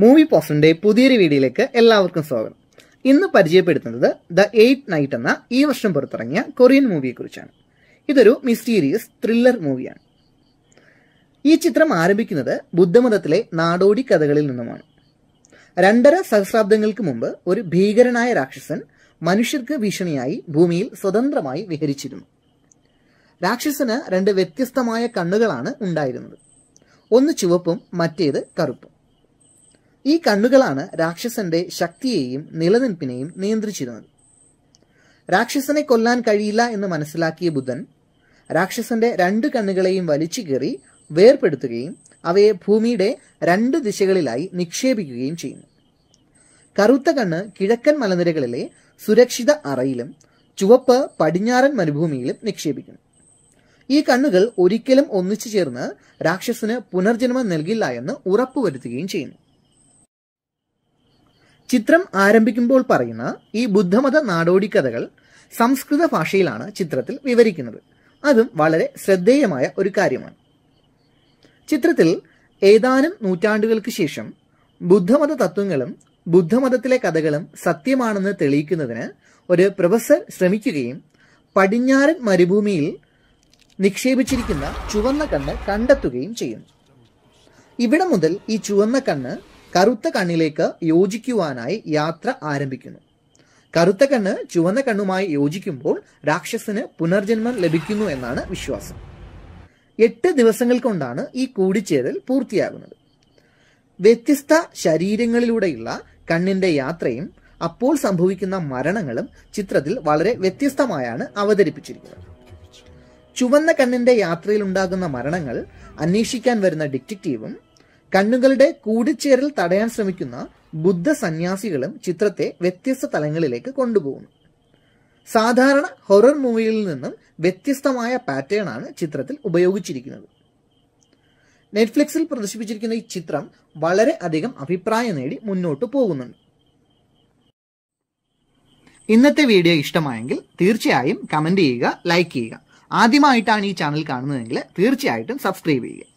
movie പോസിന്റെ പുതിയൊരു വീഡിയോയിലേക്ക് എല്ലാവർക്കും സ്വാഗതം ഇന്ന് പരിചയപ്പെടുത്തുന്നത് ദ എയ്റ്റ് നൈറ്റ് എന്ന ഈ വർഷം പുറത്തിറങ്ങിയ കൊറിയൻ കുറിച്ചാണ് ഇതൊരു മിസ്റ്റീരിയസ് ത്രില്ലർ മൂവിയാണ് ഈ ചിത്രം ആരംഭിക്കുന്നത് ബുദ്ധമതത്തിലെ നാടോടി കഥകളിൽ നിന്നുമാണ് രണ്ടര സഹസ്രാബ്ദങ്ങൾക്ക് മുമ്പ് ഒരു ഭീകരനായ രാക്ഷസൻ മനുഷ്യർക്ക് ഭീഷണിയായി ഭൂമിയിൽ സ്വതന്ത്രമായി വിഹരിച്ചിരുന്നു രാക്ഷസന് രണ്ട് വ്യത്യസ്തമായ കണ്ണുകളാണ് ഉണ്ടായിരുന്നത് ഒന്ന് ചുവപ്പും മറ്റേത് കറുപ്പും ഈ കണ്ണുകളാണ് രാക്ഷസന്റെ ശക്തിയെയും നിലനിൽപ്പിനെയും നിയന്ത്രിച്ചിരുന്നത് രാക്ഷസനെ കൊല്ലാൻ കഴിയില്ല എന്ന് മനസ്സിലാക്കിയ ബുദ്ധൻ രാക്ഷസന്റെ രണ്ട് കണ്ണുകളെയും വലിച്ചു കയറി വേർപെടുത്തുകയും അവയെ ഭൂമിയുടെ രണ്ട് ദിശകളിലായി നിക്ഷേപിക്കുകയും ചെയ്യുന്നു കറുത്ത കണ്ണ് കിഴക്കൻ മലനിരകളിലെ സുരക്ഷിത അറയിലും ചുവപ്പ് പടിഞ്ഞാറൻ മരുഭൂമിയിലും നിക്ഷേപിക്കുന്നു ഈ കണ്ണുകൾ ഒരിക്കലും ഒന്നിച്ചു ചേർന്ന് രാക്ഷസന് പുനർജന്മം നൽകില്ല എന്ന് ഉറപ്പുവരുത്തുകയും ചെയ്യുന്നു ചിത്രം ആരംഭിക്കുമ്പോൾ പറയുന്ന ഈ ബുദ്ധമത നാടോടി കഥകൾ സംസ്കൃത ഭാഷയിലാണ് ചിത്രത്തിൽ വിവരിക്കുന്നത് അതും വളരെ ശ്രദ്ധേയമായ ഒരു കാര്യമാണ് ചിത്രത്തിൽ ഏതാനും നൂറ്റാണ്ടുകൾക്ക് ശേഷം ബുദ്ധമത തത്വങ്ങളും ബുദ്ധമതത്തിലെ കഥകളും സത്യമാണെന്ന് തെളിയിക്കുന്നതിന് ഒരു പ്രൊഫസർ ശ്രമിക്കുകയും പടിഞ്ഞാറൻ മരുഭൂമിയിൽ നിക്ഷേപിച്ചിരിക്കുന്ന ചുവന്ന കണ്ണ് കണ്ടെത്തുകയും ചെയ്യുന്നു ഇവിടെ മുതൽ ഈ ചുവന്ന കണ്ണ് കറുത്ത കണ്ണിലേക്ക് യോജിക്കുവാനായി യാത്ര ആരംഭിക്കുന്നു കറുത്ത കണ്ണ് ചുവന്ന കണ്ണുമായി യോജിക്കുമ്പോൾ രാക്ഷസന് പുനർജന്മം ലഭിക്കുന്നു എന്നാണ് വിശ്വാസം എട്ട് ദിവസങ്ങൾ കൊണ്ടാണ് ഈ കൂടിച്ചേരൽ പൂർത്തിയാകുന്നത് വ്യത്യസ്ത ശരീരങ്ങളിലൂടെയുള്ള കണ്ണിന്റെ യാത്രയും അപ്പോൾ സംഭവിക്കുന്ന മരണങ്ങളും ചിത്രത്തിൽ വളരെ വ്യത്യസ്തമായാണ് അവതരിപ്പിച്ചിരിക്കുന്നത് ചുവന്ന കണ്ണിന്റെ യാത്രയിലുണ്ടാകുന്ന മരണങ്ങൾ അന്വേഷിക്കാൻ വരുന്ന ഡിറ്റക്റ്റീവും കണ്ണുകളുടെ കൂടിച്ചേരൽ തടയാൻ ശ്രമിക്കുന്ന ബുദ്ധ സന്യാസികളും ചിത്രത്തെ വ്യത്യസ്ത തലങ്ങളിലേക്ക് കൊണ്ടുപോകുന്നു സാധാരണ ഹൊറർ മൂവിയിൽ നിന്നും വ്യത്യസ്തമായ പാറ്റേണാണ് ചിത്രത്തിൽ ഉപയോഗിച്ചിരിക്കുന്നത് നെറ്റ്ഫ്ലിക്സിൽ പ്രദർശിപ്പിച്ചിരിക്കുന്ന ഈ ചിത്രം വളരെ അധികം അഭിപ്രായം നേടി മുന്നോട്ട് പോകുന്നുണ്ട് ഇന്നത്തെ വീഡിയോ ഇഷ്ടമായെങ്കിൽ തീർച്ചയായും കമന്റ് ചെയ്യുക ലൈക്ക് ചെയ്യുക ആദ്യമായിട്ടാണ് ഈ ചാനൽ കാണുന്നതെങ്കിൽ തീർച്ചയായിട്ടും സബ്സ്ക്രൈബ് ചെയ്യുക